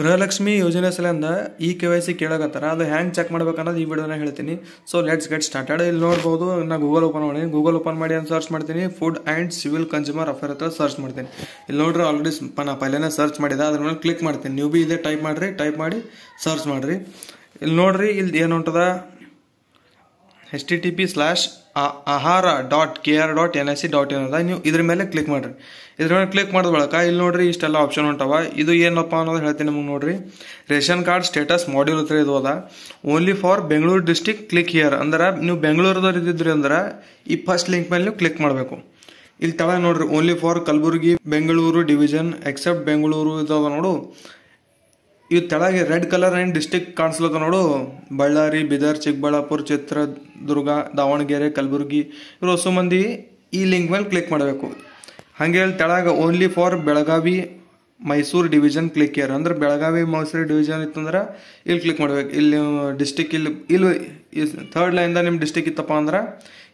ಗೃಹಲಕ್ಷ್ಮಿ ಯೋಜನೆ ಸಲಂದ ಈ K Y C ಕೇಳಕತ್ತಾರ ಅದು ಹ್ಯಾಂಗ್ ಚೆಕ್ ಮಾಡ್ಬೇಕನ್ನೋದು ಅನ್ನೋದು ಈ ವಿಡಿಯೋನ ಹೇಳ್ತೀನಿ ಸೊ ಲೆಟ್ಸ್ ಗೆಟ್ ಸ್ಟಾರ್ಟೆಡ್ ಇಲ್ಲಿ ನೋಡ್ಬೋದು ನಾನು ಗೂಗಲ್ ಓಪನ್ ಮಾಡಿ ಗೂಗಲ್ ಓಪನ್ ಮಾಡಿ ಅಂತ ಸರ್ಚ್ ಮಾಡ್ತೀನಿ food and civil consumer affair ಹತ್ರ ಸರ್ಚ್ ಮಾಡ್ತೀನಿ ಇಲ್ಲಿ ನೋಡ್ರಿ ಆಲ್ರೆಡಿ ನಾ ಪೈಲೇನೇ ಸರ್ಚ್ ಮಾಡಿದೆ ಅದ್ರ ಮೇಲೆ ಕ್ಲಿಕ್ ಮಾಡ್ತೀನಿ ನೀವು ಬಿ ಇದೇ ಟೈಪ್ ಮಾಡಿರಿ ಟೈಪ್ ಮಾಡಿ ಸರ್ಚ್ ಮಾಡಿರಿ ಇಲ್ಲಿ ನೋಡ್ರಿ ಇಲ್ಲಿ ಏನು ಹೊಂಟದ H T T P slash Ahara dot K R dot N I C dot in ಅದ ನೀವು ಇದ್ರ ಮೇಲೆ ಕ್ಲಿಕ್ ಮಾಡಿರಿ ಇದ್ರ ಮೇಲೆ ಕ್ಲಿಕ್ ಮಾಡಿದ ಬಳಕ ಇಲ್ಲಿ ನೋಡ್ರಿ ಇಷ್ಟೆಲ್ಲ ಆಪ್ಷನ್ ಉಂಟವ ಇದು ಏನಪ್ಪ ಅನ್ನೋದು ಹೇಳ್ತೀನಿ ನಿಮಗೆ ನೋಡ್ರಿ ರೇಷನ್ ಕಾರ್ಡ್ ಸ್ಟೇಟಸ್ ಮಾಡ್ಯೂಲ್ ಹತ್ರ ಇದು ಅದ only for Bengaluru district click here ಅಂದ್ರೆ ನೀವು ಬೆಂಗಳೂರದವ್ರು ಇದ್ದಿದ್ರಿ ಅಂದ್ರೆ ಈ ಫಸ್ಟ್ ಲಿಂಕ್ ಮೇಲೆ ನೀವು ಕ್ಲಿಕ್ ಮಾಡಬೇಕು ಇಲ್ಲಿ ತಳ ನೋಡ್ರಿ only for Kalaburagi Bengaluru division except Bengaluru ಇದಾವ ನೋಡು ಇದು ತೆಳಗೆ ರೆಡ್ ಕಲರ್ ಏನು ಡಿಸ್ಟಿಕ್ ಕಾಣಿಸ್ಲತ್ತ ನೋಡು ಬಳ್ಳಾರಿ ಬೀದರ್ ಚಿಕ್ಕಬಳ್ಳಾಪುರ ಚಿತ್ರದುರ್ಗ ದಾವಣಗೆರೆ ಕಲಬುರಗಿ ಇವರು ಹೊಸ ಮಂದಿ ಈ ಲಿಂಕ್ ಮೇಲೆ ಕ್ಲಿಕ್ ಮಾಡಬೇಕು ಹಾಗೆ ಹೇಳಿ ತೆಳಗೆ only for Belagavi Mysuru division click here ಅಂದ್ರೆ ಬೆಳಗಾವಿ ಮೈಸೂರು ಡಿವಿಷನ್ ಇತ್ತಂದ್ರೆ ಇಲ್ಲಿ ಕ್ಲಿಕ್ ಮಾಡ್ಬೇಕು ಇಲ್ಲಿ ಡಿಸ್ಟಿಕ್ ಇಲ್ಲಿ ಇಲ್ಲಿ ಥರ್ಡ್ ಲೈನ್ದ ನಿಮ್ಮ ಡಿಸ್ಟಿಕ್ ಇತ್ತಪ್ಪ ಅಂದ್ರೆ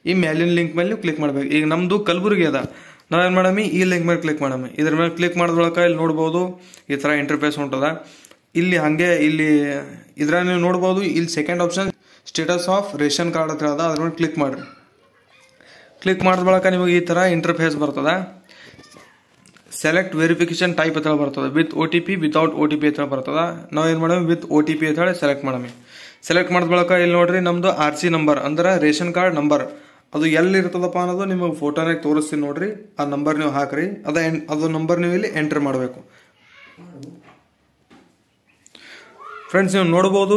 ಈ ಮೇಲಿನ ಲಿಂಕ್ ಮೇಲೆ ಕ್ಲಿಕ್ ಮಾಡಬೇಕು ಈಗ ನಮ್ಮದು ಕಲಬುರಗಿ ಅದ ನಾವೇನು ಮಾಡಮಿ ಈ ಲಿಂಕ್ ಮೇಲೆ ಕ್ಲಿಕ್ ಮಾಡಮಿ ಇದ್ರ ಮೇಲೆ ಕ್ಲಿಕ್ ಮಾಡಿದೊಳಕ ಇಲ್ಲಿ ನೋಡ್ಬೋದು ಈ ಥರ ಇಂಟರ್ಫೇಸ್ ಹೊಂಟದ ಇಲ್ಲಿ ಹಂಗೆ ಇಲ್ಲಿ ಇದ್ರ ನೀವು ನೋಡ್ಬೋದು ಇಲ್ಲಿ second option status of ration card ಅಂತ ಅದ ಅದ್ರ ಮೇಲೆ ಕ್ಲಿಕ್ ಮಾಡ್ರಿ ಕ್ಲಿಕ್ ಮಾಡಿದ ಬಳಿಕ ನಿಮಗೆ ಈ ಥರ ಇಂಟರ್ಫೇಸ್ ಬರ್ತದೆ ಸೆಲೆಕ್ಟ್ ವೆರಿಫಿಕೇಶನ್ ಟೈಪ್ ಅಂತ ಬರ್ತದೆ with O T P without O T P ಅಂತ ಬರ್ತದೆ ನಾವು ಏನು ಮಾಡೋಣ ವಿತ್ ಓ ಟಿ ಪಿ ಅಂತ ಹೇಳಿ ಸೆಲೆಕ್ಟ್ ಮಾಡಮಿ ಸೆಲೆಕ್ಟ್ ಮಾಡಿದ ಬಳಿಕ ಇಲ್ಲಿ ನೋಡ್ರಿ ನಮ್ಮದು ಆರ್ ಸಿ ನಂಬರ್ ಅಂದ್ರೆ ರೇಷನ್ ಕಾರ್ಡ್ ನಂಬರ್ ಅದು ಎಲ್ಲಿ ಇರ್ತದಪ್ಪ ಅನ್ನೋದು ನಿಮಗೆ ಫೋಟೋನಾಗ ತೋರಿಸ್ತೀನಿ ನೋಡ್ರಿ ಆ ನಂಬರ್ ನೀವು ಹಾಕ್ರಿ ಅದ ಅದು ನಂಬರ್ ನೀವು ಇಲ್ಲಿ ಎಂಟ್ರ್ ಮಾಡಬೇಕು ಫ್ರೆಂಡ್ಸ್ ನೀವು ನೋಡಬಹುದು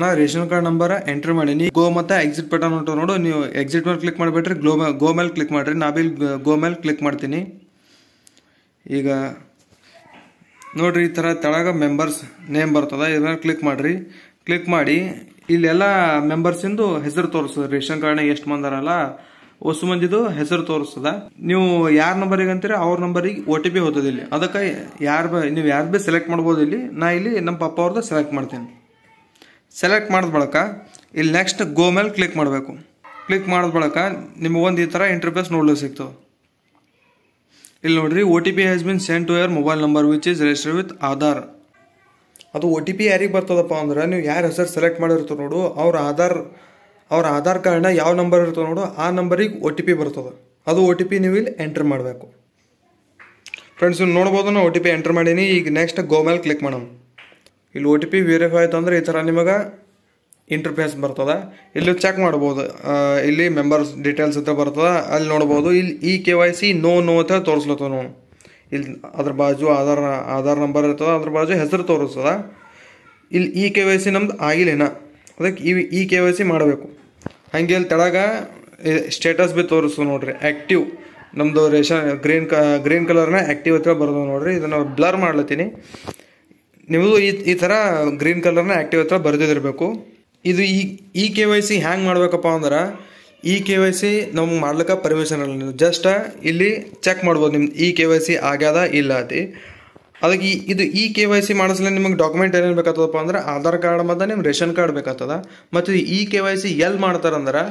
ನಾ ರೇಷನ್ ಕಾರ್ಡ್ ನಂಬರ್ ಎಂಟ್ರಿ ಮಾಡೀನಿ ಗೋ ಮತ್ತು ಎಕ್ಸಿಟ್ ಬಟನ್ ಉಂಟು ನೋಡು ನೀವು ಎಕ್ಸಿಟ್ ಮೇಲೆ ಕ್ಲಿಕ್ ಮಾಡಿಬಿಟ್ರಿ ಗ್ಲೋ ಗೋ ಮೇಲೆ ಕ್ಲಿಕ್ ಮಾಡಿರಿ ನಾ ಬಿ ಗೋ ಮೇಲೆ ಕ್ಲಿಕ್ ಮಾಡ್ತೀನಿ ಈಗ ನೋಡ್ರಿ ಈ ಥರ ತಳಗ ಮೆಂಬರ್ಸ್ ನೇಮ್ ಬರ್ತದ ಇದ್ರ ಕ್ಲಿಕ್ ಮಾಡಿರಿ ಕ್ಲಿಕ್ ಮಾಡಿ ಇಲ್ಲೆಲ್ಲ ಮೆಂಬರ್ಸಿಂದು ಹೆಸರು ತೋರಿಸ್ತದೆ ರೇಷನ್ ಕಾರ್ಡ್ನಾಗ ಎಷ್ಟು ಬಂದಾರಲ್ಲ ಮಂದಿದು ಹೆಸರು ತೋರಿಸ್ತದ ನೀವು ಯಾರ ನಂಬರಿಗೆ ಅಂತೀರ ಅವ್ರ ನಂಬರಿಗೆ ಒ ಟಿ ಪಿ ಹೋಗ್ತದೆ ಇಲ್ಲಿ ಅದಕ್ಕೆ ಯಾರು ನೀವು ಯಾರು ಭೀ ಸೆಲೆಕ್ಟ್ ಮಾಡ್ಬೋದು ಇಲ್ಲಿ ನಾ ಇಲ್ಲಿ ನಮ್ಮ ಪಪ್ಪ ಅವ್ರದ್ದು ಸೆಲೆಕ್ಟ್ ಮಾಡ್ತೀನಿ ಸೆಲೆಕ್ಟ್ ಮಾಡಿದ ಬಳಿಕ ಇಲ್ಲಿ ನೆಕ್ಸ್ಟ್ ಗೋ ಮೇಲೆ ಕ್ಲಿಕ್ ಮಾಡಬೇಕು ಕ್ಲಿಕ್ ಮಾಡಿದ ಬಳಿಕ ನಿಮಗೊಂದು ಈ ಥರ ಇಂಟರ್ಫೇಸ್ ನೋಡ್ಲಿಕ್ಕೆ ಸಿಗ್ತವೆ ಇಲ್ಲಿ ನೋಡ್ರಿ O T P has been sent to your mobile number which is register with Aadhaar ಅದು ಒ ಟಿ ಪಿ ಯಾರಿಗೆ ಬರ್ತದಪ್ಪ ಅಂದ್ರೆ ನೀವು ಯಾರ ಹೆಸರು ಸೆಲೆಕ್ಟ್ ಮಾಡಿರ್ತೀರ ನೋಡು ಅವ್ರ ಆಧಾರ್ ಅವ್ರ ಆಧಾರ್ ಕಾರ್ಡ್ನ ಯಾವ ನಂಬರ್ ಇರ್ತದೆ ನೋಡು ಆ ನಂಬರಿಗೆ ಒ ಟಿ ಪಿ ಬರ್ತದೆ ಅದು ಒ ಟಿ ಪಿ ನೀವು ಇಲ್ಲಿ ಎಂಟ್ರ್ ಮಾಡಬೇಕು ಫ್ರೆಂಡ್ಸ್ ಇಲ್ಲಿ ನೋಡ್ಬೋದು ನಾನು ಒ ಟಿ ಪಿ ಎಂಟ್ರ್ ಮಾಡೀನಿ ಈಗ ನೆಕ್ಸ್ಟ್ ಗೋ ಮೇಲೆ ಕ್ಲಿಕ್ ಮಾಡೋಣ ಇಲ್ಲಿ ಒ ಟಿ ಪಿ ವೇರಿಫೈ ಆಯ್ತು ಅಂದರೆ ಈ ಥರ ನಿಮಗೆ ಇಂಟರ್ಫೇಸ್ ಬರ್ತದೆ ಇಲ್ಲಿ ಚೆಕ್ ಮಾಡ್ಬೋದು ಇಲ್ಲಿ ಮೆಂಬರ್ಸ್ ಡೀಟೇಲ್ಸ್ ಅಂತ ಬರ್ತದೆ ಅಲ್ಲಿ ನೋಡ್ಬೋದು ಇಲ್ಲಿ E K Y C no no ಅಂತ ತೋರಿಸ್ಲತ್ತದ ನೋಡು ಇಲ್ಲಿ ಅದ್ರ ಬಾಜು ಆಧಾರ್ ಆಧಾರ್ ನಂಬರ್ ಇರ್ತದೆ ಅದ್ರ ಬಾಜು ಹೆಸರು ತೋರಿಸ್ತದೆ ಇಲ್ಲಿ ಇ ಕೆ ವೈ ಸಿ ನಮ್ದು ಆಗಿಲ್ಲ ಅದಕ್ಕೆ ಈ ಇ ಕೆ ವೈ ಸಿ ಮಾಡಬೇಕು ಹಂಗೆ ಇಲ್ಲಿ ತಳಗ ಸ್ಟೇಟಸ್ ಭೀ ತೋರಿಸು ನೋಡ್ರಿ ಆ್ಯಕ್ಟಿವ್ ನಮ್ಮದು ರೇಷನ್ ಗ್ರೀನ್ ಕ ಗ್ರೀನ್ ಕಲರ್ನ ಆ್ಯಕ್ಟಿವ್ ಹತ್ರ ಬರೋದು ನೋಡ್ರಿ ಇದನ್ನು ಬ್ಲರ್ ಮಾಡ್ಲತ್ತೀನಿ ನಿಮಗೂ ಈ ಈ ಥರ ಗ್ರೀನ್ ಕಲರ್ನ ಆ್ಯಕ್ಟಿವ್ ಹತ್ರ ಬರೆದಿದಿರಬೇಕು ಇದು ಈ ಇ ಕೆ ವೈ ಸಿ ಹ್ಯಾಂಗೆ ಮಾಡ್ಬೇಕಪ್ಪ ಅಂದ್ರೆ ಈ ಕೆ ವೈ ಸಿ ನಮ್ಗೆ ಮಾಡ್ಲಿಕ್ಕೆ ಪರ್ಮಿಷನ್ ಇಲ್ಲ ಜಸ್ಟ್ ಇಲ್ಲಿ ಚೆಕ್ ಮಾಡ್ಬೋದು ನಿಮ್ದು ಈ ಕೆ ವೈ ಸಿ ಆಗ್ಯದ ಇಲ್ಲ ಅತಿ ಅದಕ್ಕೆ ಈ ಇದು ಈ ಕೆ ವೈ ಸಿ ಮಾಡಿಸ್ಲೇ ನಿಮಗೆ ಡಾಕ್ಯುಮೆಂಟ್ ಏನೇನು ಬೇಕಾಗ್ತದಪ್ಪ ಅಂದ್ರೆ ಆಧಾರ್ ಕಾರ್ಡ್ ಮತ್ತು ನಿಮ್ಮ ರೇಷನ್ ಕಾರ್ಡ್ ಬೇಕಾಗ್ತದ ಮತ್ತು ಈ ಕೆ ವೈ ಸಿ ಎಲ್ಲಿ ಮಾಡ್ತಾರಂದ್ರೆ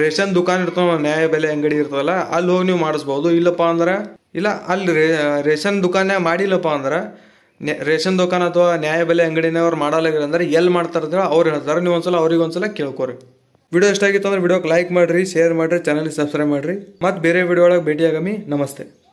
ರೇಷನ್ ದುಕಾನ್ ಇರ್ತಾವ ನ್ಯಾಯ ಬೆಲೆ ಅಂಗಡಿ ಇರ್ತದಲ್ಲ ಅಲ್ಲಿ ಹೋಗಿ ನೀವು ಮಾಡಿಸ್ಬೋದು ಇಲ್ಲಪ್ಪ ಅಂದ್ರೆ ಇಲ್ಲ ಅಲ್ಲಿ ರೇ ರೇಷನ್ ದುಕಾನ ಮಾಡಿಲ್ಲಪ್ಪ ಅಂದ್ರೆ ರೇಷನ್ ದುಕಾನ್ ಅಥವಾ ನ್ಯಾಯ ಬೆಲೆ ಅಂಗಡಿನವ್ರು ಮಾಡಲಾಗಿಲ್ಲ ಅಂದ್ರೆ ಎಲ್ಲಿ ಮಾಡ್ತಾರಂದ್ರೆ ಅವ್ರು ಹೇಳ್ತಾರೆ ನೀವು ಒಂದ್ಸಲ ಅವ್ರಿಗೆ ಒಂದ್ಸಲ ಕೇಳ್ಕೊರಿ ವಿಡಿಯೋ ಆಗಿತ್ತು ಅಂದ್ರೆ ವಿಡಿಯೋಕ್ಕೆ ಲೈಕ್ ಮಾಡಿರಿ ಶೇರ್ ಮಾಡಿರಿ ಚಾನಲ್ ಸಬ್ಸ್ಕ್ರೈಬ್ ಮಾಡಿರಿ ಮತ್ತು ಬೇರೆ ವಿಡಿಯೋ ಒಳಗೆ ಭೇಟಿಯಾಗಮಿ ನಮಸ್ತೆ